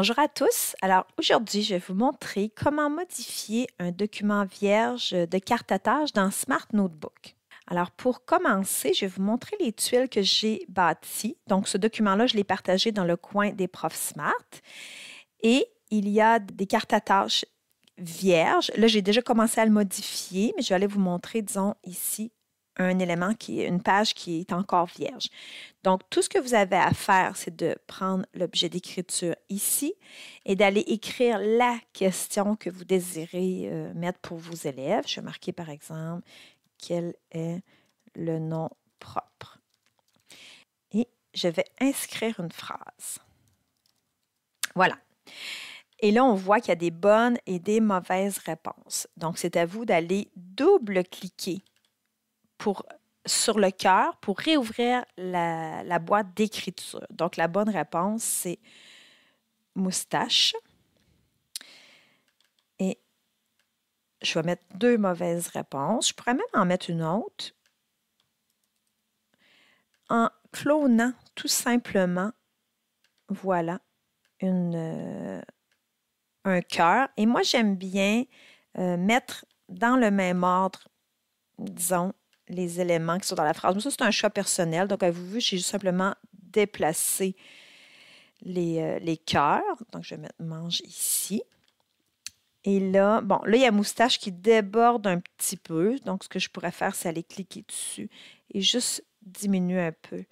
Bonjour à tous. Alors aujourd'hui, je vais vous montrer comment modifier un document vierge de carte à tâche dans Smart Notebook. Alors pour commencer, je vais vous montrer les tuiles que j'ai bâties. Donc ce document-là, je l'ai partagé dans le coin des profs Smart. Et il y a des cartes à tâches vierges. Là, j'ai déjà commencé à le modifier, mais je vais aller vous montrer, disons, ici, un élément qui est une page qui est encore vierge. Donc, tout ce que vous avez à faire, c'est de prendre l'objet d'écriture ici et d'aller écrire la question que vous désirez euh, mettre pour vos élèves. Je vais marquer, par exemple, quel est le nom propre. Et je vais inscrire une phrase. Voilà. Et là, on voit qu'il y a des bonnes et des mauvaises réponses. Donc, c'est à vous d'aller double-cliquer pour, sur le cœur pour réouvrir la, boîte d'écriture. Donc, la bonne réponse, c'est moustache. Et je vais mettre deux mauvaises réponses. Je pourrais même en mettre une autre en clonant tout simplement, voilà, une, euh, un cœur. Et moi, j'aime bien euh, mettre dans le même ordre, disons, les éléments qui sont dans la phrase. Mais ça, c'est un choix personnel. Donc, avez-vous vu, j'ai simplement déplacé euh, les, cœurs. Donc, je vais mettre mange ici. Et là, bon, là, il y a moustache qui déborde un petit peu. Donc, ce que je pourrais faire, c'est aller cliquer dessus et juste diminuer un peu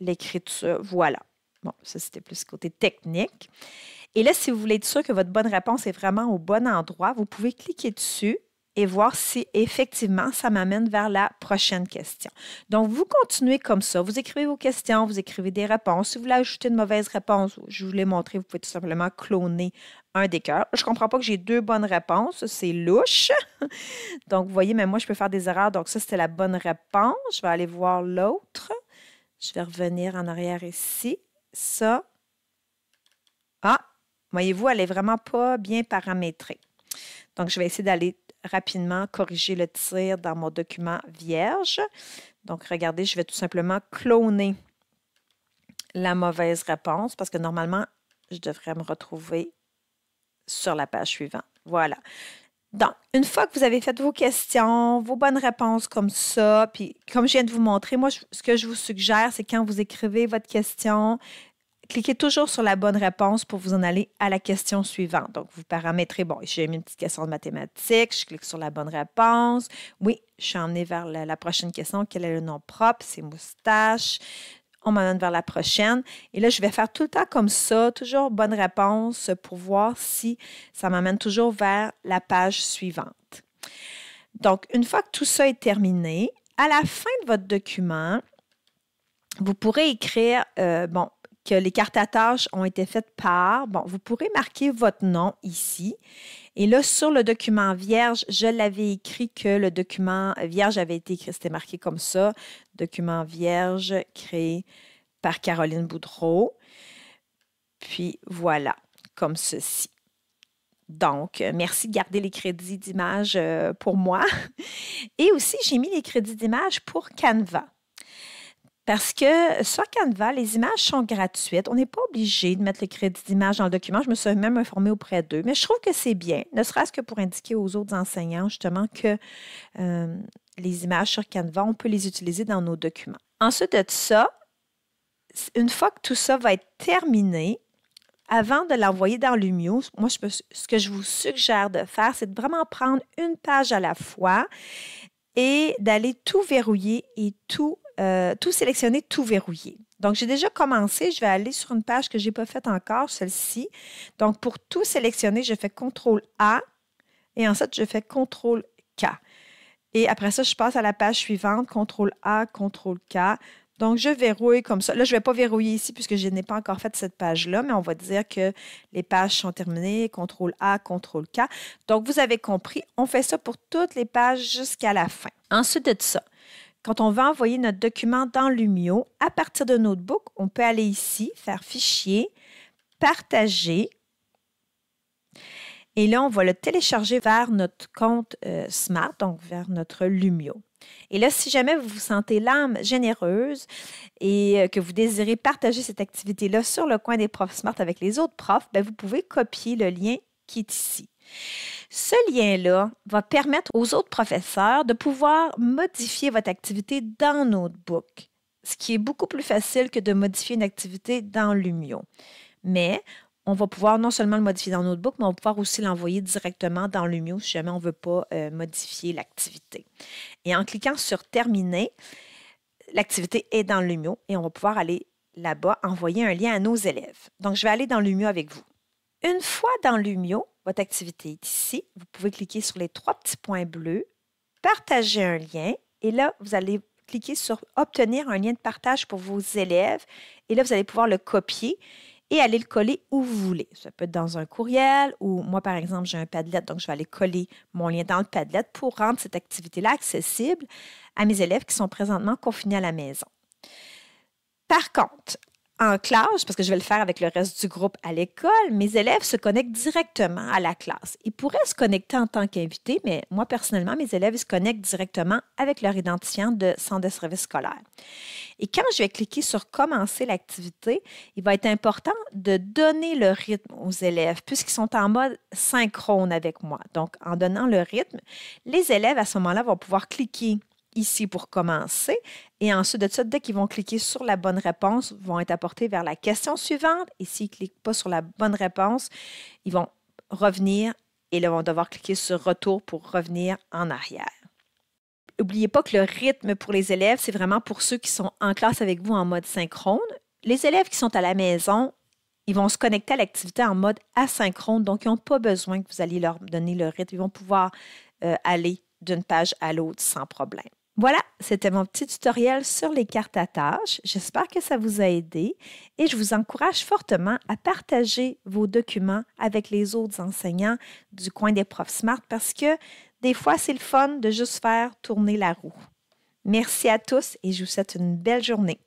l'écriture. Voilà. Bon, ça, c'était plus côté technique. Et là, si vous voulez être sûr que votre bonne réponse est vraiment au bon endroit, vous pouvez cliquer dessus et voir si effectivement ça m'amène vers la prochaine question. Donc, vous continuez comme ça. Vous écrivez vos questions, vous écrivez des réponses. Si vous voulez ajouter une mauvaise réponse, je vous l'ai montré, vous pouvez tout simplement cloner un des cœurs. Je ne comprends pas que j'ai deux bonnes réponses. C'est louche. donc, vous voyez, mais moi, je peux faire des erreurs. Donc, ça, c'était la bonne réponse. Je vais aller voir l'autre. Je vais revenir en arrière ici. Ça. Ah, voyez-vous, elle n'est vraiment pas bien paramétrée. Donc, je vais essayer d'aller rapidement corriger le tir dans mon document vierge. Donc, regardez, je vais tout simplement cloner la mauvaise réponse parce que normalement, je devrais me retrouver sur la page suivante. Voilà. Donc, une fois que vous avez fait vos questions, vos bonnes réponses comme ça, puis comme je viens de vous montrer, moi, ce que je vous suggère, c'est quand vous écrivez votre question, cliquez toujours sur la bonne réponse pour vous en aller à la question suivante. Donc, vous paramétrez, bon, j'ai mis une petite question de mathématiques, je clique sur la bonne réponse. Oui, je suis emmenée vers la, prochaine question. Quel est le nom propre? C'est moustache. On m'amène vers la prochaine. Et là, je vais faire tout le temps comme ça, toujours bonne réponse pour voir si ça m'amène toujours vers la page suivante. Donc, une fois que tout ça est terminé, à la fin de votre document, vous pourrez écrire, euh, bon, que les cartes à tâches ont été faites par, bon, vous pourrez marquer votre nom ici. Et là, sur le document vierge, je l'avais écrit que le document vierge avait été écrit, c'était marqué comme ça, document vierge créé par Caroline Boudreau. Puis voilà, comme ceci. Donc, merci de garder les crédits d'image euh, pour moi. Et aussi, j'ai mis les crédits d'image pour Canva. Parce que sur Canva, les images sont gratuites. On n'est pas obligé de mettre le crédit d'image dans le document. Je me suis même informée auprès d'eux. Mais je trouve que c'est bien, ne serait-ce que pour indiquer aux autres enseignants justement que euh, les images sur Canva, on peut les utiliser dans nos documents. Ensuite de ça, une fois que tout ça va être terminé, avant de l'envoyer dans Lumio, moi, ce que je vous suggère de faire, c'est de vraiment prendre une page à la fois et d'aller tout verrouiller et tout euh, tout sélectionner, tout verrouiller. Donc, j'ai déjà commencé. Je vais aller sur une page que je n'ai pas faite encore, celle-ci. Donc, pour tout sélectionner, je fais CTRL A et ensuite, je fais CTRL K. Et après ça, je passe à la page suivante, CTRL A, CTRL K. Donc, je verrouille comme ça. Là, je ne vais pas verrouiller ici puisque je n'ai pas encore fait cette page-là, mais on va dire que les pages sont terminées, CTRL A, CTRL K. Donc, vous avez compris, on fait ça pour toutes les pages jusqu'à la fin. Ensuite de ça, quand on va envoyer notre document dans Lumio, à partir de Notebook, on peut aller ici, faire Fichier, Partager. Et là, on va le télécharger vers notre compte euh, Smart, donc vers notre Lumio. Et là, si jamais vous vous sentez l'âme généreuse et euh, que vous désirez partager cette activité-là sur le coin des profs Smart avec les autres profs, ben, vous pouvez copier le lien qui est ici. Ce lien-là va permettre aux autres professeurs de pouvoir modifier votre activité dans Notebook, ce qui est beaucoup plus facile que de modifier une activité dans Lumio. Mais on va pouvoir non seulement le modifier dans Notebook, mais on va pouvoir aussi l'envoyer directement dans Lumio si jamais on ne veut pas euh, modifier l'activité. Et en cliquant sur Terminer, l'activité est dans Lumio et on va pouvoir aller là-bas envoyer un lien à nos élèves. Donc, je vais aller dans Lumio avec vous. Une fois dans Lumio, votre activité est ici. Vous pouvez cliquer sur les trois petits points bleus, partager un lien et là, vous allez cliquer sur Obtenir un lien de partage pour vos élèves et là, vous allez pouvoir le copier et aller le coller où vous voulez. Ça peut être dans un courriel ou moi, par exemple, j'ai un Padlet, donc je vais aller coller mon lien dans le Padlet pour rendre cette activité-là accessible à mes élèves qui sont présentement confinés à la maison. Par contre, en classe, parce que je vais le faire avec le reste du groupe à l'école, mes élèves se connectent directement à la classe. Ils pourraient se connecter en tant qu'invités, mais moi, personnellement, mes élèves ils se connectent directement avec leur identifiant de centre de service scolaire. Et quand je vais cliquer sur Commencer l'activité, il va être important de donner le rythme aux élèves, puisqu'ils sont en mode synchrone avec moi. Donc, en donnant le rythme, les élèves, à ce moment-là, vont pouvoir cliquer ici pour commencer. Et ensuite de ça, dès qu'ils vont cliquer sur la bonne réponse, ils vont être apportés vers la question suivante. Et s'ils ne cliquent pas sur la bonne réponse, ils vont revenir et là, vont devoir cliquer sur retour pour revenir en arrière. N'oubliez pas que le rythme pour les élèves, c'est vraiment pour ceux qui sont en classe avec vous en mode synchrone. Les élèves qui sont à la maison, ils vont se connecter à l'activité en mode asynchrone, donc ils n'ont pas besoin que vous alliez leur donner le rythme. Ils vont pouvoir euh, aller d'une page à l'autre sans problème. Voilà, c'était mon petit tutoriel sur les cartes à tâches. J'espère que ça vous a aidé et je vous encourage fortement à partager vos documents avec les autres enseignants du coin des profs Smart parce que des fois, c'est le fun de juste faire tourner la roue. Merci à tous et je vous souhaite une belle journée.